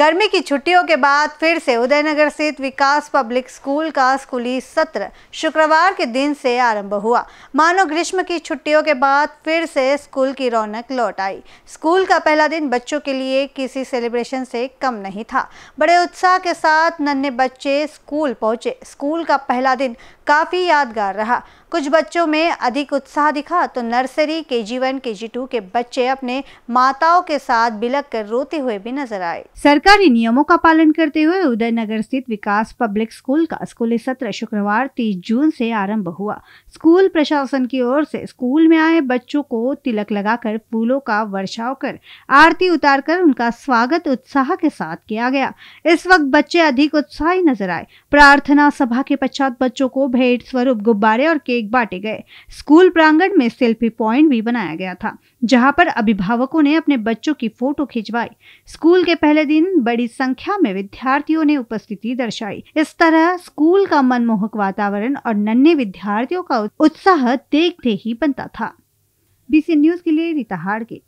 गर्मी की छुट्टियों के बाद फिर से उदयनगर स्थित विकास पब्लिक स्कूल का स्कूली सत्र शुक्रवार के दिन से आरंभ हुआ मानो ग्रीष्म की छुट्टियों के बाद फिर से स्कूल की रौनक लौट आई स्कूल का पहला दिन बच्चों के लिए किसी सेलिब्रेशन से कम नहीं था बड़े उत्साह के साथ नन्हे बच्चे स्कूल पहुंचे स्कूल का पहला दिन काफ़ी यादगार रहा कुछ बच्चों में अधिक उत्साह दिखा तो नर्सरी के जी वन के जी टू के बच्चे अपने माताओं के साथ बिलक कर रोते हुए भी नजर आए सरकारी नियमों का पालन करते हुए उदयनगर स्थित विकास पब्लिक स्कूल का स्कूली सत्र शुक्रवार तीस जून से आरंभ हुआ स्कूल प्रशासन की ओर से स्कूल में आए बच्चों को तिलक लगाकर फूलों का वर्षाव कर आरती उतार कर उनका स्वागत उत्साह के साथ किया गया इस वक्त बच्चे अधिक उत्साही नजर आए प्रार्थना सभा के पश्चात बच्चों को भेंट स्वरूप गुब्बारे और केक केक बांटे गए स्कूल प्रांगण में सेल्फी पॉइंट भी बनाया गया था जहां पर अभिभावकों ने अपने बच्चों की फोटो खिंचवाई स्कूल के पहले दिन बड़ी संख्या में विद्यार्थियों ने उपस्थिति दर्शाई इस तरह स्कूल का मनमोहक वातावरण और नन्हे विद्यार्थियों का उत्साह देखते ही बनता था बीसी न्यूज के लिए रीता हाड़ के